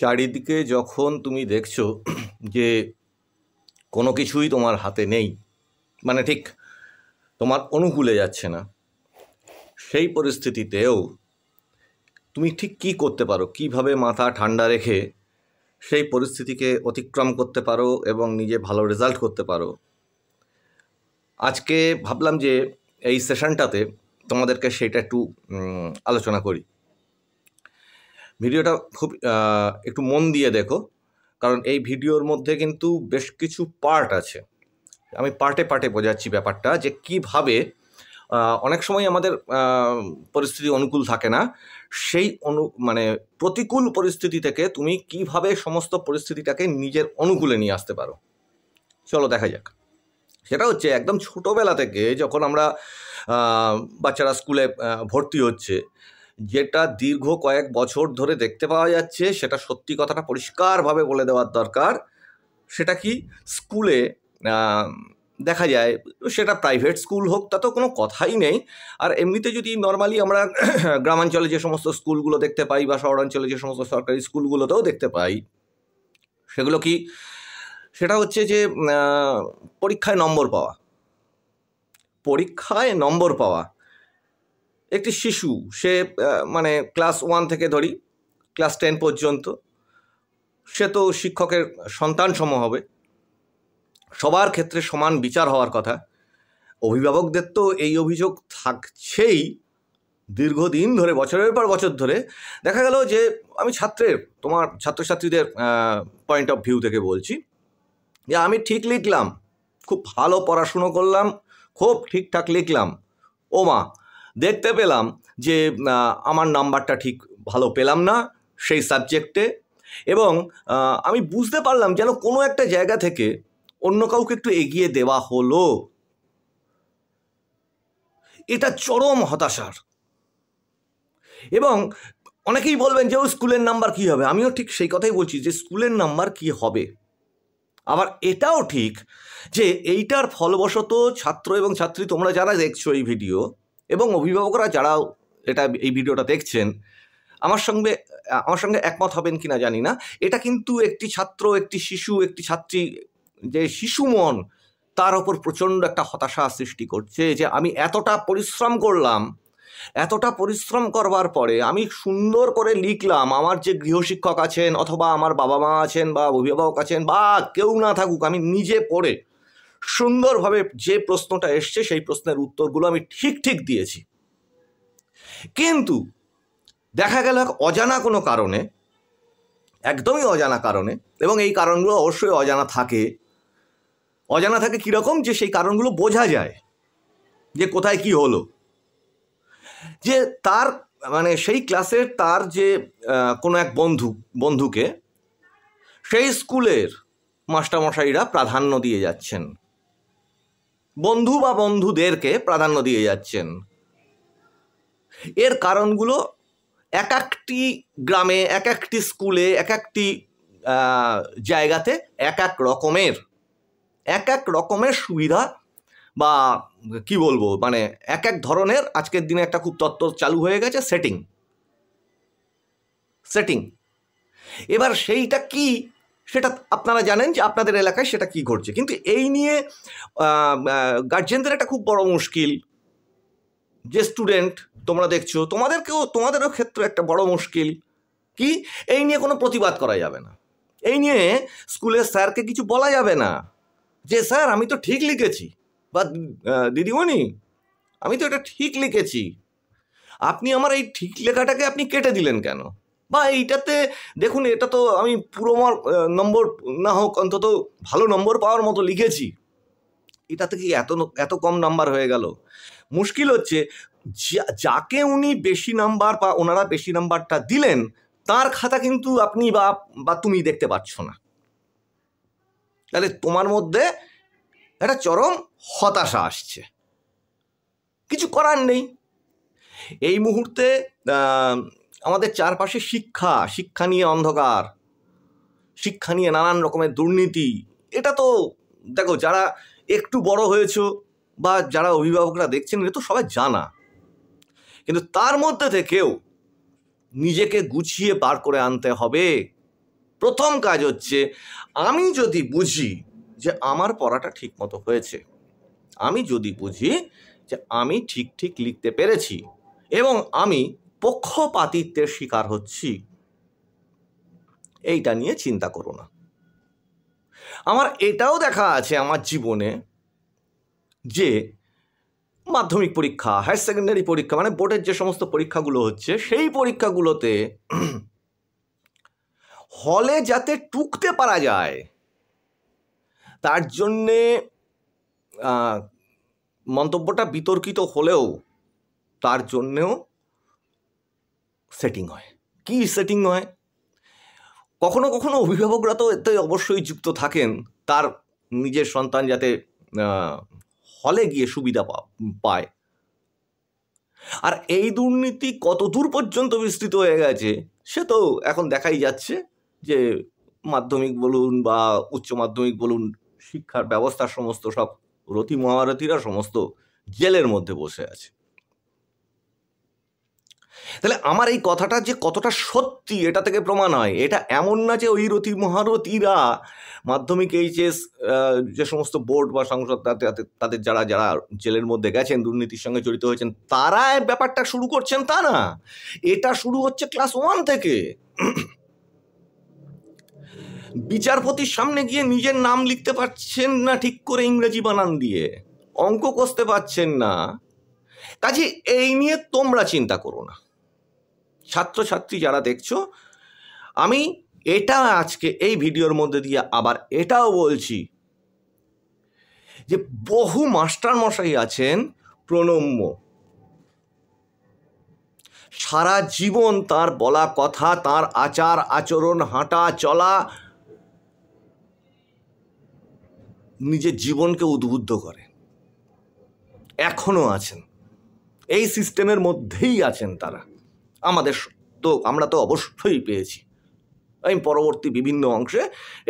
চারিদিকে যখন তুমি দেখছো যে কোনো কিছুই তোমার হাতে নেই মানে ঠিক তোমার অনুকূলে যাচ্ছে না সেই পরিস্থিতিতেও তুমি ঠিক কি করতে পারো কিভাবে মাথা ঠান্ডা রেখে সেই পরিস্থিতিকে অতিক্রম করতে পারো এবং নিজে ভালো রেজাল্ট করতে পারো আজকে ভাবলাম যে এই সেশনটাতে তোমাদেরকে সেটা একটু আলোচনা করি ভিডিওটা খুব একটু মন দিয়ে দেখো কারণ এই ভিডিওর মধ্যে কিন্তু বেশ কিছু পার্ট আছে আমি পার্টে পার্টে বোঝাচ্ছি ব্যাপারটা যে কিভাবে অনেক সময় আমাদের পরিস্থিতি অনুকূল থাকে না সেই অনু মানে প্রতিকূল পরিস্থিতি থেকে তুমি কিভাবে সমস্ত পরিস্থিতিটাকে নিজের অনুকূলে নিয়ে আসতে পারো চলো দেখা যাক সেটা হচ্ছে একদম ছোটোবেলা থেকে যখন আমরা বাচ্চারা স্কুলে ভর্তি হচ্ছে যেটা দীর্ঘ কয়েক বছর ধরে দেখতে পাওয়া যাচ্ছে সেটা সত্যি কথাটা পরিষ্কারভাবে বলে দেওয়ার দরকার সেটা কি স্কুলে দেখা যায় সেটা প্রাইভেট স্কুল হোক তা তো কোনো কথাই নেই আর এমনিতে যদি নর্মালি আমরা গ্রামাঞ্চলে যে সমস্ত স্কুলগুলো দেখতে পাই বা শহরাঞ্চলে যে সমস্ত সরকারি স্কুলগুলোতেও দেখতে পাই সেগুলো কি সেটা হচ্ছে যে পরীক্ষায় নম্বর পাওয়া পরীক্ষায় নম্বর পাওয়া একটি শিশু সে মানে ক্লাস ওয়ান থেকে ধরি ক্লাস টেন পর্যন্ত সে তো শিক্ষকের সন্তান সম হবে সবার ক্ষেত্রে সমান বিচার হওয়ার কথা অভিভাবকদের তো এই অভিযোগ থাকছেই দীর্ঘদিন ধরে বছরের পর বছর ধরে দেখা গেল যে আমি ছাত্রের তোমার ছাত্রছাত্রীদের পয়েন্ট অফ ভিউ থেকে বলছি যে আমি ঠিক লিখলাম খুব ভালো পড়াশুনো করলাম খুব ঠিকঠাক লিখলাম ও মা দেখতে পেলাম যে আমার নাম্বারটা ঠিক ভালো পেলাম না সেই সাবজেক্টে এবং আমি বুঝতে পারলাম যেন কোনো একটা জায়গা থেকে অন্য কাউকে একটু এগিয়ে দেওয়া হলো এটা চরম হতাশার এবং অনেকেই বলবেন যে ও স্কুলের নাম্বার কি হবে আমিও ঠিক সেই কথাই বলছি যে স্কুলের নাম্বার কি হবে আবার এটাও ঠিক যে এইটার ফলবশত ছাত্র এবং ছাত্রী তোমরা যারা দেখছো এই ভিডিও এবং অভিভাবকরা যারাও এটা এই ভিডিওটা দেখছেন আমার সঙ্গে আমার সঙ্গে একমত হবেন কিনা জানি না এটা কিন্তু একটি ছাত্র একটি শিশু একটি ছাত্রী যে শিশু মন তার ওপর প্রচণ্ড একটা হতাশা সৃষ্টি করছে যে আমি এতটা পরিশ্রম করলাম এতটা পরিশ্রম করবার পরে আমি সুন্দর করে লিখলাম আমার যে গৃহশিক্ষক আছেন অথবা আমার বাবা মা আছেন বা অভিভাবক আছেন বা কেউ না থাকুক আমি নিজে পড়ে সুন্দরভাবে যে প্রশ্নটা এসছে সেই প্রশ্নের উত্তরগুলো আমি ঠিক ঠিক দিয়েছি কিন্তু দেখা গেল এক অজানা কোনো কারণে একদমই অজানা কারণে এবং এই কারণগুলো অবশ্যই অজানা থাকে অজানা থাকে কীরকম যে সেই কারণগুলো বোঝা যায় যে কোথায় কি হলো যে তার মানে সেই ক্লাসের তার যে কোনো এক বন্ধু বন্ধুকে সেই স্কুলের মাস্টারমশাইরা প্রাধান্য দিয়ে যাচ্ছেন বন্ধু বা বন্ধুদেরকে প্রাধান্য দিয়ে যাচ্ছেন এর কারণগুলো এক একটি গ্রামে এক একটি স্কুলে এক একটি জায়গাতে এক এক রকমের এক এক রকমের সুবিধা বা কি বলবো মানে এক এক ধরনের আজকের দিনে একটা খুব তত্ত্ব চালু হয়ে গেছে সেটিং সেটিং এবার সেইটা কি সেটা আপনারা জানেন যে আপনাদের এলাকায় সেটা কি ঘটছে কিন্তু এই নিয়ে গার্জেনদের একটা খুব বড় মুশকিল যে স্টুডেন্ট তোমরা দেখছো তোমাদেরকেও তোমাদেরও ক্ষেত্রে একটা বড় মুশকিল কি এই নিয়ে কোনো প্রতিবাদ করা যাবে না এই নিয়ে স্কুলের স্যারকে কিছু বলা যাবে না যে স্যার আমি তো ঠিক লিখেছি বা দিদিমণি আমি তো এটা ঠিক লিখেছি আপনি আমার এই ঠিক লেখাটাকে আপনি কেটে দিলেন কেন বা এইটাতে দেখুন এটা তো আমি পুরো আমার নম্বর না হোক অন্তত ভালো নম্বর পাওয়ার মতো লিখেছি এটা থেকে এত এত কম নাম্বার হয়ে গেল মুশকিল হচ্ছে যাকে উনি বেশি নাম্বার বা ওনারা বেশি নাম্বারটা দিলেন তার খাতা কিন্তু আপনি বা বা তুমি দেখতে পাচ্ছ না তাহলে তোমার মধ্যে একটা চরম হতাশা আসছে কিছু করার নেই এই মুহূর্তে আমাদের চারপাশে শিক্ষা শিক্ষা নিয়ে অন্ধকার শিক্ষা নিয়ে নানান রকমের দুর্নীতি এটা তো দেখো যারা একটু বড় হয়েছ বা যারা অভিভাবকরা দেখছেন এটা তো সবাই জানা কিন্তু তার মধ্যে থেকেও নিজেকে গুছিয়ে পার করে আনতে হবে প্রথম কাজ হচ্ছে আমি যদি বুঝি যে আমার পড়াটা ঠিক মতো হয়েছে আমি যদি বুঝি যে আমি ঠিক ঠিক লিখতে পেরেছি এবং আমি পক্ষপাতিত্বের শিকার হচ্ছি এইটা নিয়ে চিন্তা করো না আমার এটাও দেখা আছে আমার জীবনে যে মাধ্যমিক পরীক্ষা হায়ার সেকেন্ডারি পরীক্ষা মানে বোর্ডের যে সমস্ত পরীক্ষাগুলো হচ্ছে সেই পরীক্ষাগুলোতে হলে যাতে টুকতে পারা যায় তার জন্যে মন্তব্যটা বিতর্কিত হলেও তার জন্যেও সেটিং হয় কি সেটিং হয় কখনো কখনো অভিভাবকরা তো এতে অবশ্যই যুক্ত থাকেন তার নিজের সন্তান যাতে হলে গিয়ে সুবিধা পায় আর এই দুর্নীতি কত দূর পর্যন্ত বিস্তৃত হয়ে গেছে সে তো এখন দেখাই যাচ্ছে যে মাধ্যমিক বলুন বা উচ্চ মাধ্যমিক বলুন শিক্ষার ব্যবস্থা সমস্ত সব রতি মহারথীরা সমস্ত জেলের মধ্যে বসে আছে তাহলে আমার এই কথাটা যে কতটা সত্যি এটা থেকে প্রমাণ হয় এটা এমন না যে ওই রথী মহারথীরা মাধ্যমিক এইচএস যে সমস্ত বোর্ড বা সংসদ তাদের যারা যারা জেলের মধ্যে গেছেন দুর্নীতির সঙ্গে জড়িত হয়েছেন তারা ব্যাপারটা শুরু করছেন তা না এটা শুরু হচ্ছে ক্লাস ওয়ান থেকে বিচারপতির সামনে গিয়ে নিজের নাম লিখতে পারছেন না ঠিক করে ইংরেজি বানান দিয়ে অঙ্ক কষতে পারছেন না কাজে এই নিয়ে তোমরা চিন্তা করো না ছাত্রছাত্রী যারা দেখছো আমি এটা আজকে এই ভিডিওর মধ্যে দিয়ে আবার এটাও বলছি যে বহু মাস্টার মশাই আছেন প্রণম্য সারা জীবন তার বলা কথা তার আচার আচরণ হাঁটা চলা নিজের জীবনকে উদ্বুদ্ধ করে এখনও আছেন এই সিস্টেমের মধ্যেই আছেন তারা আমাদের তো আমরা তো অবশ্যই পেয়েছি আমি পরবর্তী বিভিন্ন অংশে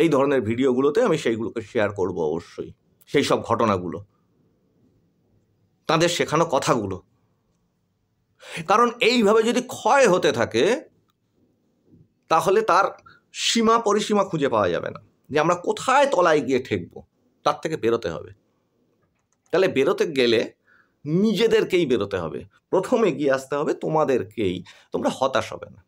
এই ধরনের ভিডিওগুলোতে আমি সেইগুলোকে শেয়ার করব অবশ্যই সেই সব ঘটনাগুলো তাদের শেখানো কথাগুলো কারণ এইভাবে যদি ক্ষয় হতে থাকে তাহলে তার সীমা পরিসীমা খুঁজে পাওয়া যাবে না যে আমরা কোথায় তলায় গিয়ে ঠেকবো তার থেকে বেরোতে হবে তাহলে বেরোতে গেলে নিজেদেরকেই বেরোতে হবে প্রথমে গিয়ে আসতে হবে তোমাদেরকেই তোমরা হতাশ হবে না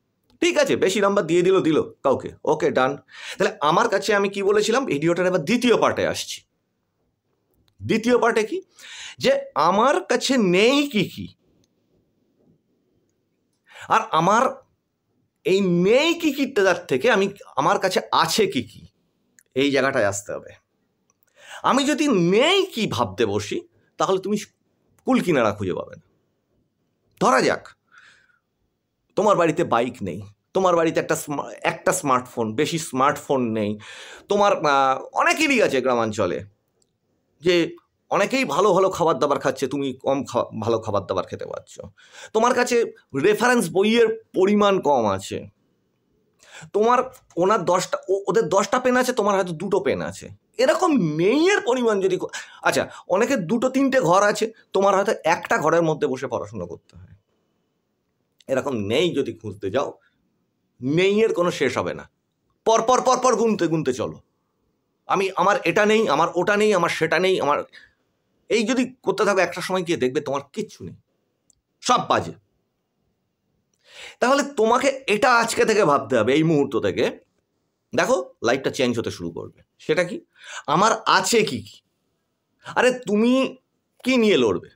ঠিক আছে বেশি নাম্বার দিয়ে দিল দিল কাউকে ওকে ডান তাহলে আমার কাছে আমি কি বলেছিলাম ভিডিওটার এবার দ্বিতীয় পার্টে আসছি দ্বিতীয় পার্টে কি যে আমার কাছে নেই কি কি আর আমার এই নেই কি তার থেকে আমি আমার কাছে আছে কি কি এই জায়গাটায় আসতে হবে আমি যদি নেই কি ভাবতে বসি তাহলে তুমি কুল কিনারা খুঁজে পাবে না ধরা যাক তোমার বাড়িতে বাইক নেই তোমার বাড়িতে একটা একটা স্মার্টফোন বেশি স্মার্টফোন নেই তোমার অনেকেরই আছে গ্রামাঞ্চলে যে অনেকেই ভালো ভালো খাবার দাবার খাচ্ছে তুমি কম ভালো খাবার দাবার খেতে পারছো তোমার কাছে রেফারেন্স বইয়ের পরিমাণ কম আছে তোমার ওনার দশটা ওদের দশটা পেন আছে তোমার হয়তো দুটো পেন আছে এরকম মেয়ের পরিমাণ যদি আচ্ছা অনেকের দুটো তিনটে ঘর আছে তোমার হয়তো একটা ঘরের মধ্যে বসে পড়াশোনা করতে হয় এরকম নেই যদি খুঁজতে যাও মেয়ের কোনো শেষ হবে না পরপর পরপর গুনতে গুনতে চলো আমি আমার এটা নেই আমার ওটা নেই আমার সেটা নেই আমার এই যদি করতে থাকো একটা সময় গিয়ে দেখবে তোমার কিচ্ছু নেই সব বাজে তাহলে তোমাকে এটা আজকে থেকে ভাবতে হবে এই মুহূর্ত থেকে দেখো লাইফটা চেঞ্জ হতে শুরু করবে সেটা কি আমার আছে কি কি আরে তুমি কি নিয়ে লড়বে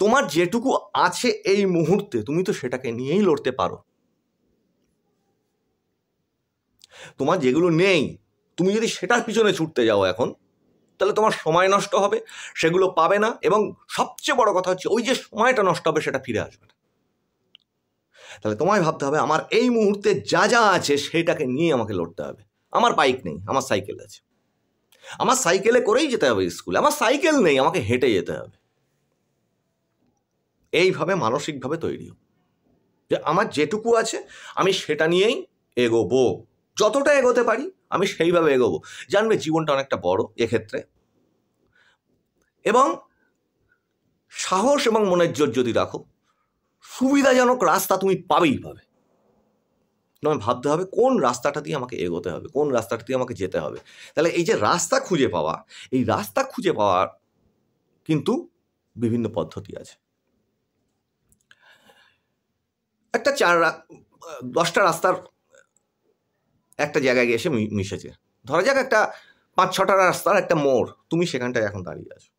তোমার যেটুকু আছে এই মুহূর্তে তুমি তো সেটাকে নিয়েই লড়তে পারো তোমার যেগুলো নেই তুমি যদি সেটার পিছনে ছুটতে যাও এখন তাহলে তোমার সময় নষ্ট হবে সেগুলো পাবে না এবং সবচেয়ে বড় কথা হচ্ছে ওই যে সময়টা নষ্ট হবে সেটা ফিরে আসবে না তাহলে তোমায় ভাবতে হবে আমার এই মুহূর্তে যা যা আছে সেটাকে নিয়ে আমাকে লড়তে হবে আমার বাইক নেই আমার সাইকেল আছে আমার সাইকেলে করেই যেতে হবে স্কুলে আমার সাইকেল নেই আমাকে হেঁটে যেতে হবে এইভাবে মানসিকভাবে তৈরি যে আমার যেটুকু আছে আমি সেটা নিয়েই এগোবো যতটা এগোতে পারি আমি সেইভাবে এগোবো জানবে জীবনটা অনেকটা বড় এক্ষেত্রে এবং সাহস এবং মনের জোর যদি রাখো সুবিধাজনক রাস্তা তুমি পাবেই পাবে তোমায় ভাবতে হবে কোন রাস্তাটা দিয়ে আমাকে এগোতে হবে কোন রাস্তাটা দিয়ে আমাকে যেতে হবে তাহলে এই যে রাস্তা খুঁজে পাওয়া এই রাস্তা খুঁজে পাওয়ার কিন্তু বিভিন্ন পদ্ধতি আছে একটা চার দশটা রাস্তার একটা জায়গায় গিয়ে এসে মিশেছে ধরা যাক একটা পাঁচ ছটা রাস্তার একটা মোড় তুমি সেখানটায় এখন দাঁড়িয়ে আছো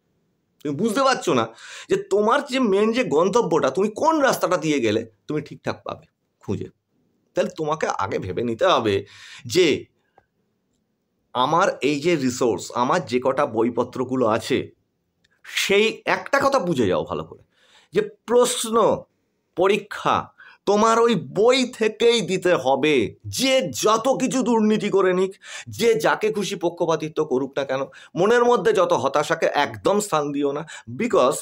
তুমি বুঝতে পারছো না যে তোমার যে মেন যে গন্তব্যটা তুমি কোন রাস্তাটা দিয়ে গেলে তুমি ঠিকঠাক পাবে খুঁজে তাহলে তোমাকে আগে ভেবে নিতে হবে যে আমার এই যে রিসোর্স আমার যে কটা বইপত্রগুলো আছে সেই একটা কথা বুঝে যাও ভালো করে যে প্রশ্ন পরীক্ষা তোমার ওই বই থেকেই দিতে হবে যে যত কিছু দুর্নীতি করে নিক যে যাকে খুশি পক্ষপাতিত্ব করুক না কেন মনের মধ্যে যত হতাশাকে একদম স্থান দিও না বিকজ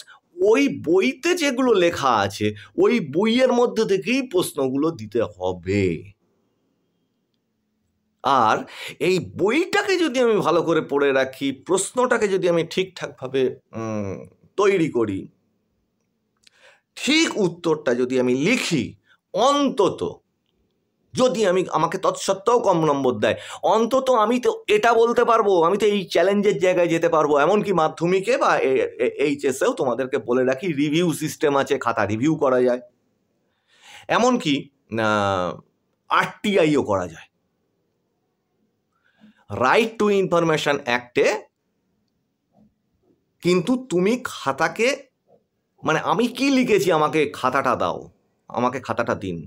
ওই বইতে যেগুলো লেখা আছে ওই বইয়ের মধ্যে থেকেই প্রশ্নগুলো দিতে হবে আর এই বইটাকে যদি আমি ভালো করে পড়ে রাখি প্রশ্নটাকে যদি আমি ঠিকঠাকভাবে তৈরি করি ঠিক উত্তরটা যদি আমি লিখি অন্তত যদি আমি আমাকে তৎসত্ত্বেও কম নম্বর দেয় অন্তত আমি তো এটা বলতে পারবো আমি তো এই চ্যালেঞ্জের জায়গায় যেতে পারবো এমনকি মাধ্যমিকে বা এইচএসেও তোমাদেরকে বলে রাখি রিভিউ সিস্টেম আছে খাতা রিভিউ করা যায় এমনকি আরটিআইও করা যায় রাইট টু ইনফরমেশান অ্যাক্টে কিন্তু তুমি খাতাকে মানে আমি কি লিখেছি আমাকে খাতাটা দাও আমাকে খাতাটা দিন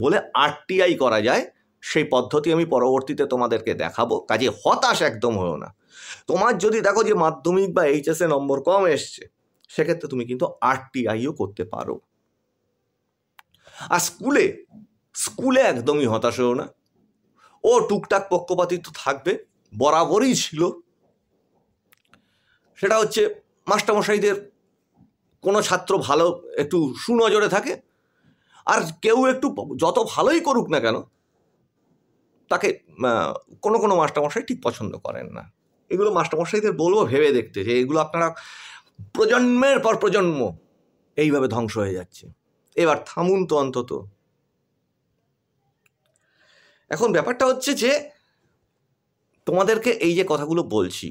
বলে আরটিআই করা যায় সেই পদ্ধতি আমি পরবর্তীতে তোমাদেরকে দেখাবো কাজে হতাশ একদম হয়েও না তোমার যদি দেখো যে মাধ্যমিক বা এইচএসে নম্বর কম এসছে সেক্ষেত্রে তুমি কিন্তু আরটিআইও করতে পারো আর স্কুলে স্কুলে একদমই হতাশ হয়েও না ও টুকটাক পক্ষপাতিত্ব থাকবে বরাবরই ছিল সেটা হচ্ছে মাস্টারমশাইদের কোনো ছাত্র ভালো একটু সুনজরে থাকে আর কেউ একটু যত ভালোই করুক না কেন তাকে কোনো কোনো মাস্টারমশাই ঠিক পছন্দ করেন না এগুলো মাস্টারমশাইদের বলবো ভেবে দেখতে যে এগুলো আপনারা প্রজন্মের পর প্রজন্ম এইভাবে ধ্বংস হয়ে যাচ্ছে এবার থামুন তো অন্তত এখন ব্যাপারটা হচ্ছে যে তোমাদেরকে এই যে কথাগুলো বলছি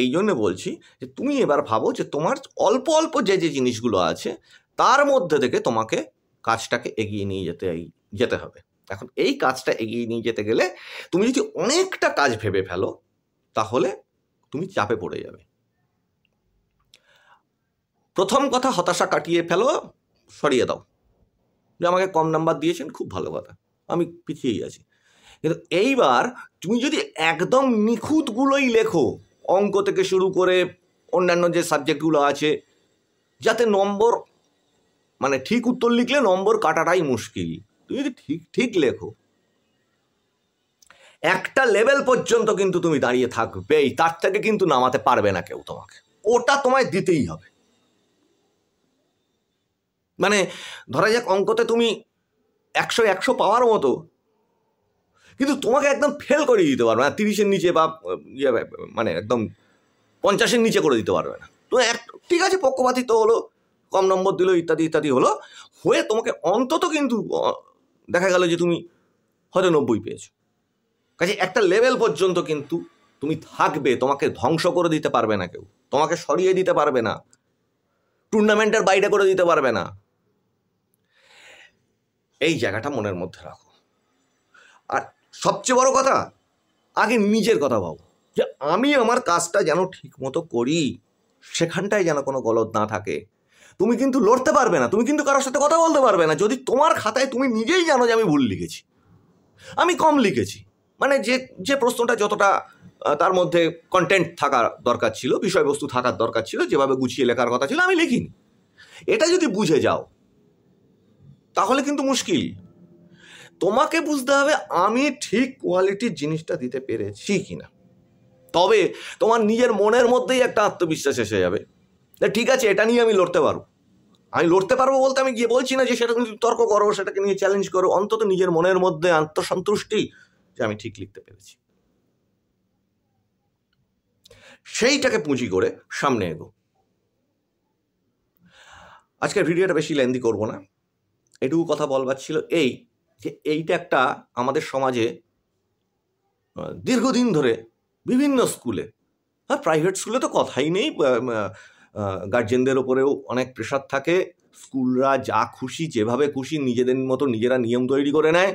এই জন্য বলছি যে তুমি এবার ভাবো যে তোমার অল্প অল্প যে যে জিনিসগুলো আছে তার মধ্যে থেকে তোমাকে কাজটাকে এগিয়ে নিয়ে যেতে যেতে হবে এখন এই কাজটা এগিয়ে নিয়ে যেতে গেলে তুমি যদি অনেকটা কাজ ভেবে ফেলো তাহলে তুমি চাপে পড়ে যাবে প্রথম কথা হতাশা কাটিয়ে ফেলো সরিয়ে দাও যে আমাকে কম নাম্বার দিয়েছেন খুব ভালো কথা আমি পিছিয়েই আছি কিন্তু এইবার তুমি যদি একদম নিখুঁতগুলোই লেখো অঙ্ক থেকে শুরু করে অন্যান্য যে সাবজেক্টগুলো আছে যাতে নম্বর মানে ঠিক উত্তর লিখলে নম্বর কাটাটাই মুশকিল তুমি যদি ঠিক ঠিক লেখো একটা লেভেল পর্যন্ত কিন্তু তুমি দাঁড়িয়ে থাকবেই তার থেকে কিন্তু নামাতে পারবে না কেউ তোমাকে ওটা তোমায় দিতেই হবে মানে ধরা যাক অঙ্কতে তুমি একশো একশো পাওয়ার মতো কিন্তু তোমাকে একদম ফেল করে দিতে পারবে না তিরিশের নিচে বা ইয়ে, মানে একদম পঞ্চাশের নিচে করে দিতে পারবে না তো এক ঠিক আছে পক্ষপাতিত্ব হলো কম নম্বর দিল ইত্যাদি ইত্যাদি হলো হয়ে তোমাকে অন্তত কিন্তু দেখা গেল যে তুমি হয়তো নব্বই পেয়েছো কাজে একটা লেভেল পর্যন্ত কিন্তু তুমি থাকবে তোমাকে ধ্বংস করে দিতে পারবে না কেউ তোমাকে সরিয়ে দিতে পারবে না টুর্নামেন্টের বাইরে করে দিতে পারবে না এই জায়গাটা মনের মধ্যে রাখো আর সবচেয়ে বড় কথা আগে নিজের কথা ভাবো যে আমি আমার কাজটা যেন ঠিক মতো করি সেখানটায় যেন কোনো গলদ না থাকে তুমি কিন্তু লড়তে পারবে না তুমি কিন্তু কারোর সাথে কথা বলতে পারবে না যদি তোমার খাতায় তুমি নিজেই জানো যে আমি ভুল লিখেছি আমি কম লিখেছি মানে যে যে প্রশ্নটা যতটা তার মধ্যে কন্টেন্ট থাকার দরকার ছিল বিষয়বস্তু থাকার দরকার ছিল যেভাবে গুছিয়ে লেখার কথা ছিল আমি লিখিনি এটা যদি বুঝে যাও তাহলে কিন্তু মুশকিল তোমাকে বুঝতে হবে আমি ঠিক কোয়ালিটির জিনিসটা দিতে পেরেছি কি না তবে তোমার নিজের মনের মধ্যেই একটা আত্মবিশ্বাস এসে যাবে ঠিক আছে এটা নিয়ে আমি লড়তে পারবো আমি লড়তে পারবো বলতে আমি গিয়ে বলছি না যে সেটা তুমি তর্ক করো সেটাকে নিয়ে চ্যালেঞ্জ করো অন্তত নিজের মনের মধ্যে আত্মসন্তুষ্টি যে আমি ঠিক লিখতে পেরেছি সেইটাকে পুঁজি করে সামনে এগো আজকের ভিডিওটা বেশি লেন্দি করব না এটুকু কথা বলবার ছিল এই যে এইটা একটা আমাদের সমাজে দীর্ঘদিন ধরে বিভিন্ন স্কুলে আর প্রাইভেট স্কুলে তো কথাই নেই গার্জেনদের ওপরেও অনেক প্রেশার থাকে স্কুলরা যা খুশি যেভাবে খুশি নিজেদের মতো নিজেরা নিয়ম তৈরি করে নেয়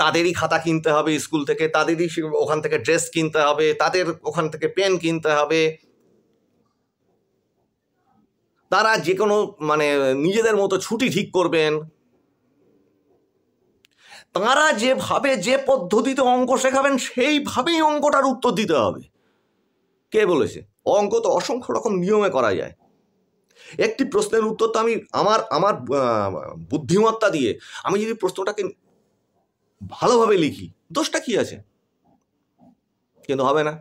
তাদেরই খাতা কিনতে হবে স্কুল থেকে তাদেরই ওখান থেকে ড্রেস কিনতে হবে তাদের ওখান থেকে পেন কিনতে হবে তারা যে কোনো মানে নিজেদের মতো ছুটি ঠিক করবেন তারা যেভাবে যে পদ্ধতিতে অঙ্ক শেখাবেন সেইভাবেই অঙ্কটার উত্তর দিতে হবে কে বলেছে অঙ্ক তো অসংখ্য রকম নিয়মে করা যায় একটি প্রশ্নের উত্তর তো আমি আমার আমার বুদ্ধিমত্তা দিয়ে আমি যদি প্রশ্নটাকে ভালোভাবে লিখি দোষটা কি আছে কিন্তু হবে না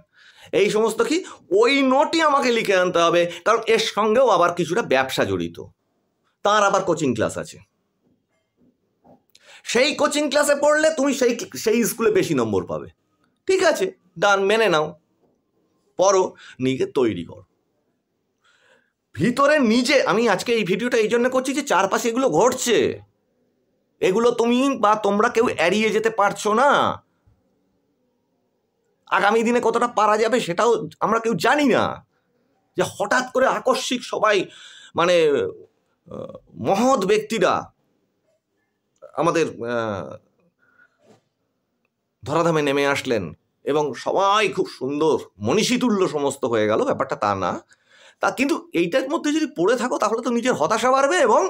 এই সমস্ত কি ওই নোটই আমাকে লিখে আনতে হবে কারণ এর সঙ্গেও আবার কিছুটা ব্যবসা জড়িত তার আবার কোচিং ক্লাস আছে সেই কোচিং ক্লাসে পড়লে তুমি সেই সেই স্কুলে বেশি নম্বর পাবে ঠিক আছে ডান মেনে নাও পরও নিজে তৈরি কর ভিতরে নিজে আমি আজকে এই ভিডিওটা এই জন্য করছি যে চারপাশে এগুলো ঘটছে এগুলো তুমি বা তোমরা কেউ এড়িয়ে যেতে পারছো না আগামী দিনে কতটা পারা যাবে সেটাও আমরা কেউ জানি না যে হঠাৎ করে আকস্মিক সবাই মানে মহৎ ব্যক্তিরা আমাদের ধরাধামে নেমে আসলেন এবং সবাই খুব সুন্দর মনীষী তুল্য সমস্ত হয়ে গেল ব্যাপারটা তা না তা কিন্তু এইটার মধ্যে যদি পড়ে থাকো তাহলে তো নিজের হতাশা বাড়বে এবং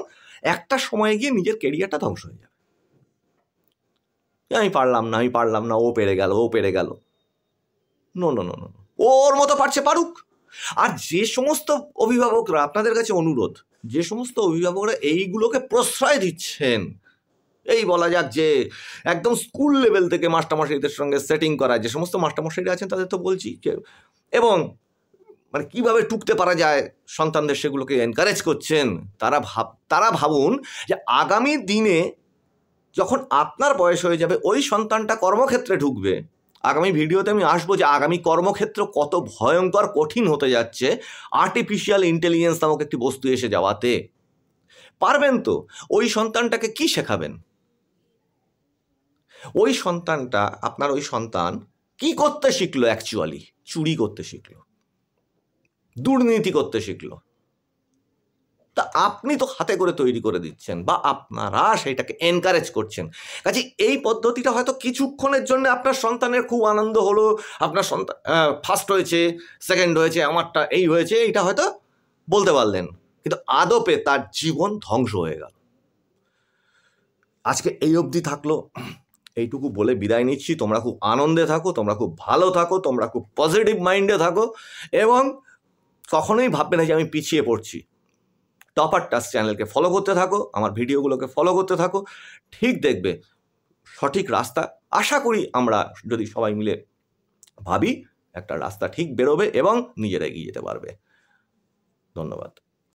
একটা সময়ে গিয়ে নিজের কেরিয়ারটা ধ্বংস হয়ে যাবে আমি পারলাম না আমি পারলাম না ও পেরে গেল ও পেরে গেল নো নো নো ওর মতো পারছে পারুক আর যে সমস্ত অভিভাবকরা আপনাদের কাছে অনুরোধ যে সমস্ত অভিভাবকরা এইগুলোকে প্রশ্রয় দিচ্ছেন এই বলা যাক যে একদম স্কুল লেভেল থেকে মাস্টারমশাইদের সঙ্গে সেটিং করা যে সমস্ত মাস্টারমশাইরা আছেন তাদের তো বলছি যে এবং মানে কিভাবে টুকতে পারা যায় সন্তানদের সেগুলোকে এনকারেজ করছেন তারা ভাব তারা ভাবুন যে আগামী দিনে যখন আপনার বয়স হয়ে যাবে ওই সন্তানটা কর্মক্ষেত্রে ঢুকবে আগামী ভিডিওতে আমি আসবো যে আগামী কর্মক্ষেত্র কত ভয়ঙ্কর কঠিন হতে যাচ্ছে আর্টিফিশিয়াল ইন্টেলিজেন্স নামক একটি বস্তু এসে যাওয়াতে পারবেন তো ওই সন্তানটাকে কি শেখাবেন ওই সন্তানটা আপনার ওই সন্তান কি করতে শিখলো অ্যাকচুয়ালি চুরি করতে শিখলো দুর্নীতি করতে শিখলো তা আপনি তো হাতে করে তৈরি করে দিচ্ছেন বা আপনারা সেটাকে এনকারেজ করছেন কাজে এই পদ্ধতিটা হয়তো কিছুক্ষণের জন্য আপনার সন্তানের খুব আনন্দ হলো আপনার সন্তান ফার্স্ট হয়েছে সেকেন্ড হয়েছে আমারটা এই হয়েছে এইটা হয়তো বলতে পারলেন কিন্তু আদপে তার জীবন ধ্বংস হয়ে গেল আজকে এই অবধি থাকলো এইটুকু বলে বিদায় নিচ্ছি তোমরা খুব আনন্দে থাকো তোমরা খুব ভালো থাকো তোমরা খুব পজিটিভ মাইন্ডে থাকো এবং কখনোই ভাববে না যে আমি পিছিয়ে পড়ছি টপার টাস চ্যানেলকে ফলো করতে থাকো আমার ভিডিওগুলোকে ফলো করতে থাকো ঠিক দেখবে সঠিক রাস্তা আশা করি আমরা যদি সবাই মিলে ভাবি একটা রাস্তা ঠিক বেরোবে এবং নিজেরা এগিয়ে যেতে পারবে ধন্যবাদ